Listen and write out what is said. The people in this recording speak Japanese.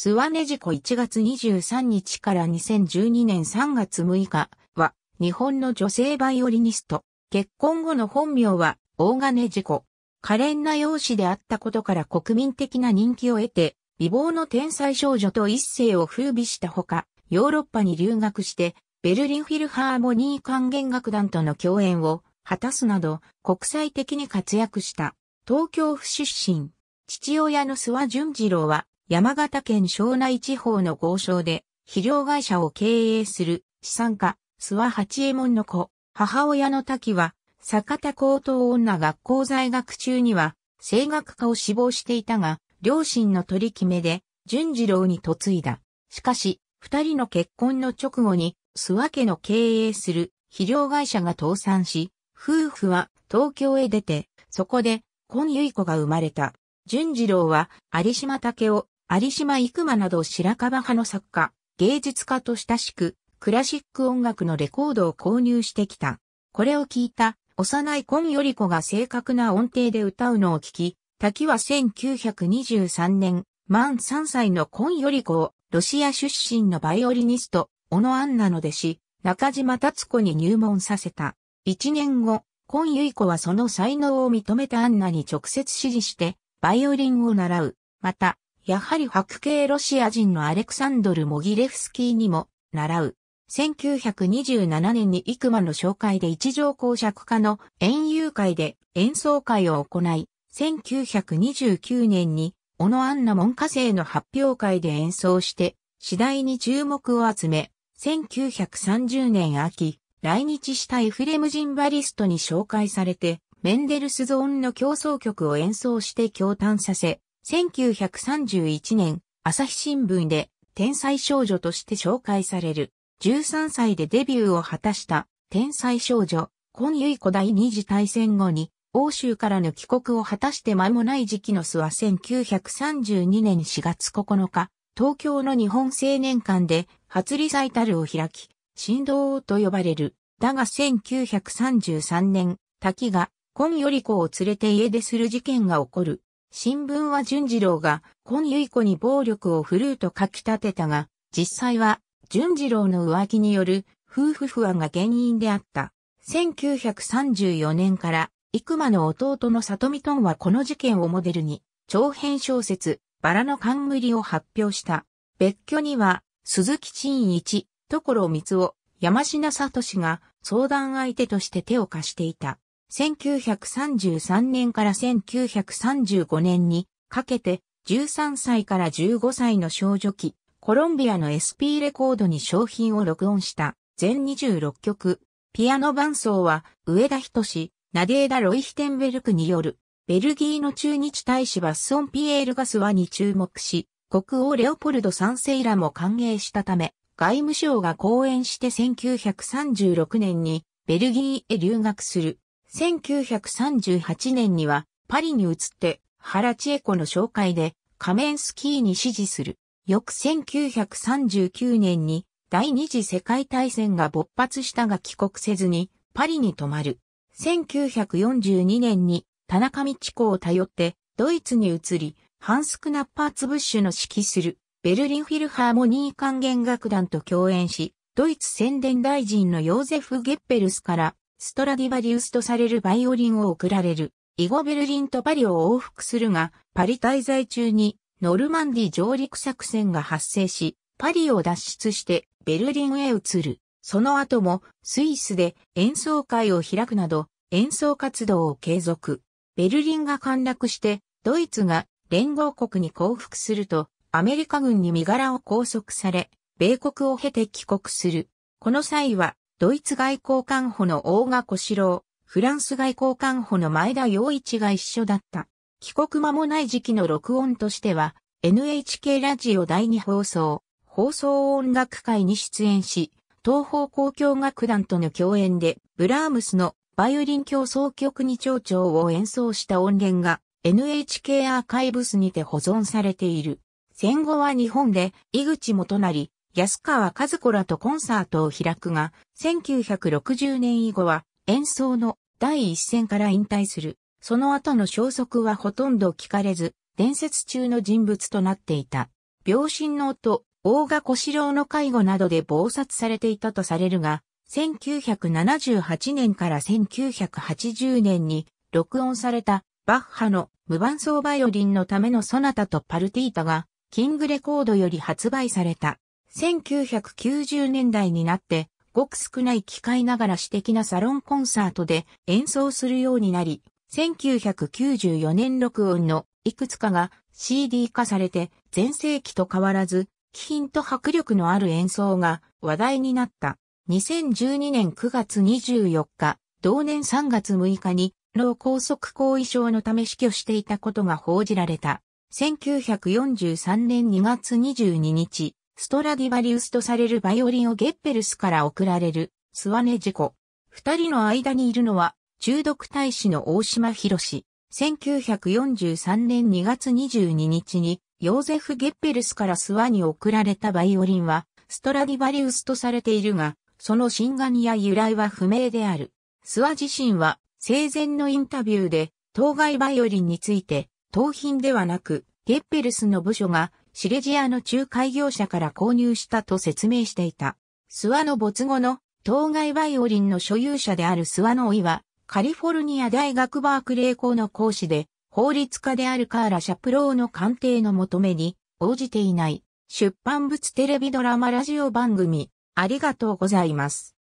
スワネ事故1月23日から2012年3月6日は日本の女性バイオリニスト。結婚後の本名は大金事故。可憐な容姿であったことから国民的な人気を得て、美貌の天才少女と一世を風靡したほか、ヨーロッパに留学して、ベルリンフィルハーモニー管弦楽団との共演を果たすなど、国際的に活躍した。東京府出身。父親の諏訪淳次郎は、山形県庄内地方の豪商で、肥料会社を経営する資産家、諏訪八右衛門の子、母親の滝は、坂田高等女学校在学中には、声楽家を志望していたが、両親の取り決めで、淳次郎に嫁いだ。しかし、二人の結婚の直後に、諏訪家の経営する肥料会社が倒産し、夫婦は東京へ出て、そこで、今結子が生まれた。淳次郎は、有島武を有島幾馬など白樺派の作家、芸術家と親しく、クラシック音楽のレコードを購入してきた。これを聞いた、幼い今より子が正確な音程で歌うのを聞き、滝は1923年、満3歳の今より子を、ロシア出身のバイオリニスト、小野アンナの弟子、中島達子に入門させた。一年後、今由子はその才能を認めたアンナに直接指示して、バイオリンを習う。また、やはり白系ロシア人のアレクサンドル・モギレフスキーにも、習う。1927年にイクマの紹介で一条公爵家の園遊会で演奏会を行い、1929年にオノアンナ文科生の発表会で演奏して、次第に注目を集め、1930年秋、来日したエフレムジンバリストに紹介されて、メンデルスゾーンの競争曲を演奏して共嘆させ、1931年、朝日新聞で天才少女として紹介される。13歳でデビューを果たした天才少女、今イ子第二次大戦後に欧州からの帰国を果たして間もない時期の巣は1932年4月9日、東京の日本青年館で初リサイタルを開き、振動王と呼ばれる。だが1933年、滝が今より子を連れて家出する事件が起こる。新聞は淳次郎が、今由子に暴力を振るうと書き立てたが、実際は、淳次郎の浮気による夫婦不安が原因であった。1934年から、幾間の弟の里見トンはこの事件をモデルに、長編小説、バラの冠を発表した。別居には、鈴木真一、所光を、山品聡が相談相手として手を貸していた。1933年から1935年にかけて13歳から15歳の少女期、コロンビアの SP レコードに商品を録音した全26曲、ピアノ伴奏は上田仁志、ナデーダ・ロイヒテンベルクによる、ベルギーの駐日大使バッソン・ピエール・ガスワに注目し、国王レオポルド3世らも歓迎したため、外務省が講演して1936年にベルギーへ留学する。1938年にはパリに移って原千恵子の紹介で仮面スキーに支持する。翌1939年に第二次世界大戦が勃発したが帰国せずにパリに泊まる。1942年に田中道子を頼ってドイツに移り、ハンスクナッパーツブッシュの指揮するベルリンフィルハーモニー管弦楽団と共演し、ドイツ宣伝大臣のヨーゼフ・ゲッペルスからストラディバリウスとされるバイオリンを贈られる。以後ベルリンとパリを往復するが、パリ滞在中にノルマンディ上陸作戦が発生し、パリを脱出してベルリンへ移る。その後もスイスで演奏会を開くなど演奏活動を継続。ベルリンが陥落してドイツが連合国に降伏するとアメリカ軍に身柄を拘束され、米国を経て帰国する。この際はドイツ外交官補の大賀小四郎、フランス外交官補の前田洋一が一緒だった。帰国間もない時期の録音としては、NHK ラジオ第2放送、放送音楽会に出演し、東方交響楽団との共演で、ブラームスのバイオリン競争曲に蝶々を演奏した音源が NHK アーカイブスにて保存されている。戦後は日本で井口元成、安川和子らとコンサートを開くが、1960年以後は演奏の第一線から引退する。その後の消息はほとんど聞かれず、伝説中の人物となっていた。病心の夫、大賀小四郎の介護などで暴殺されていたとされるが、1978年から1980年に録音されたバッハの無伴奏バイオリンのためのソナタとパルティータがキングレコードより発売された。1990年代になって、ごく少ない機会ながら私的なサロンコンサートで演奏するようになり、1994年録音のいくつかが CD 化されて、前世紀と変わらず、気品と迫力のある演奏が話題になった。2012年9月24日、同年3月6日に脳梗塞後遺症のため死去していたことが報じられた。1943年2月22日、ストラディバリウスとされるバイオリンをゲッペルスから送られる、スワネ事故。二人の間にいるのは、中毒大使の大島博士。1943年2月22日に、ヨーゼフ・ゲッペルスからスワに送られたバイオリンは、ストラディバリウスとされているが、その真眼や由来は不明である。スワ自身は、生前のインタビューで、当該バイオリンについて、盗品ではなく、ゲッペルスの部署がシレジアの仲介業者から購入したと説明していた。諏訪の没後の当該バイオリンの所有者である諏訪の老いは、カリフォルニア大学バークレー校の講師で、法律家であるカーラ・シャプローの鑑定の求めに応じていない。出版物テレビドラマラジオ番組、ありがとうございます。